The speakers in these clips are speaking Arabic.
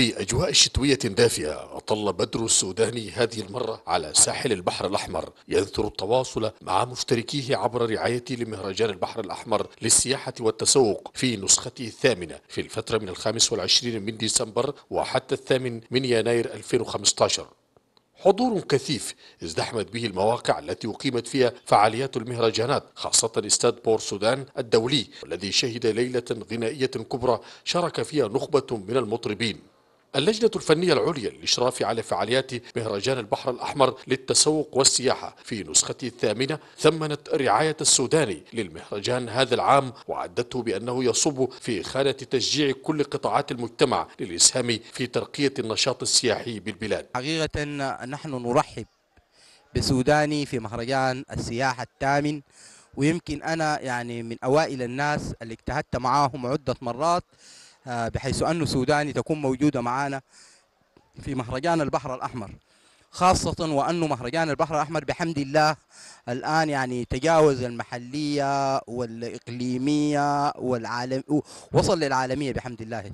في أجواء شتوية دافئة أطل بدر السوداني هذه المرة على ساحل البحر الأحمر ينثر التواصل مع مشتركيه عبر رعايته لمهرجان البحر الأحمر للسياحة والتسوق في نسخته الثامنة في الفترة من الخامس والعشرين من ديسمبر وحتى الثامن من يناير 2015 حضور كثيف ازدحمت به المواقع التي أقيمت فيها فعاليات المهرجانات خاصة استاد بور سودان الدولي الذي شهد ليلة غنائية كبرى شارك فيها نخبة من المطربين اللجنة الفنية العليا للإشراف على فعاليات مهرجان البحر الأحمر للتسوق والسياحة في نسخته الثامنة ثمنت رعاية السوداني للمهرجان هذا العام وعدته بأنه يصب في خانة تشجيع كل قطاعات المجتمع للإسهام في ترقية النشاط السياحي بالبلاد حقيقة نحن نرحب بسوداني في مهرجان السياحة الثامن ويمكن أنا يعني من أوائل الناس اللي اجتهدت معاهم عدة مرات آه، بحيث أنه سوداني تكون موجودة معانا في مهرجان البحر الأحمر خاصة وأن مهرجان البحر الأحمر بحمد الله الآن يعني تجاوز المحلية والإقليمية والعالم وصل للعالمية بحمد الله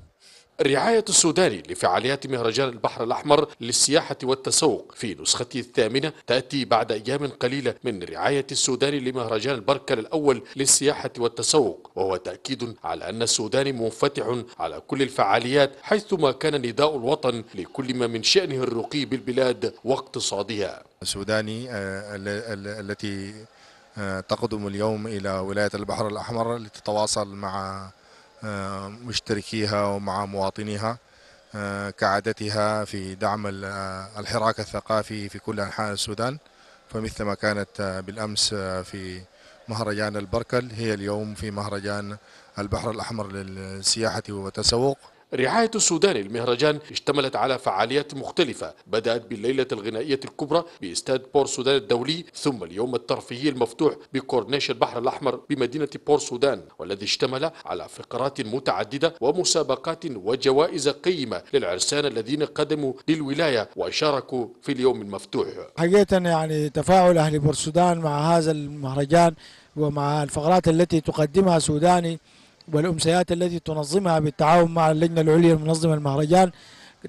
الرعاية السوداني لفعاليات مهرجان البحر الأحمر للسياحة والتسوق في نسخته الثامنة تأتي بعد أيام قليلة من رعاية السودان لمهرجان البركل الأول للسياحة والتسوق وهو تأكيد على أن السودان منفتح على كل الفعاليات حيثما كان نداء الوطن لكل ما من شأنه الرقي بالبلاد واقتصادها السوداني آه، التي آه، تقدم اليوم إلى ولاية البحر الأحمر لتتواصل مع آه، مشتركيها ومع مواطنيها آه، كعادتها في دعم آه، الحراك الثقافي في كل أنحاء السودان فمثل ما كانت بالأمس في مهرجان البركل هي اليوم في مهرجان البحر الأحمر للسياحة والتسوق رعاية السودان المهرجان اشتملت على فعاليات مختلفة بدأت بالليلة الغنائية الكبرى باستاد بور سودان الدولي ثم اليوم الترفيهي المفتوح بكورنيش البحر الأحمر بمدينة بور سودان والذي اشتمل على فقرات متعددة ومسابقات وجوائز قيمة للعرسان الذين قدموا للولاية وشاركوا في اليوم المفتوح حقيقة يعني تفاعل أهل بور سودان مع هذا المهرجان ومع الفقرات التي تقدمها سوداني والأمسيات التي تنظمها بالتعاون مع اللجنة العليا المنظمة المهرجان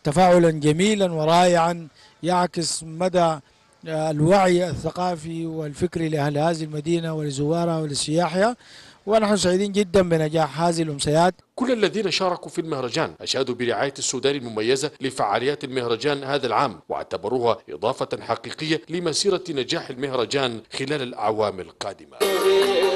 تفاعلا جميلا ورائعا يعكس مدى آه، الوعي الثقافي والفكري لأهل هذه المدينة ولزوارها ولسياحها ونحن سعيدين جدا بنجاح هذه الأمسيات كل الذين شاركوا في المهرجان أشادوا برعاية السودان المميزة لفعاليات المهرجان هذا العام واعتبروها إضافة حقيقية لمسيرة نجاح المهرجان خلال الأعوام القادمة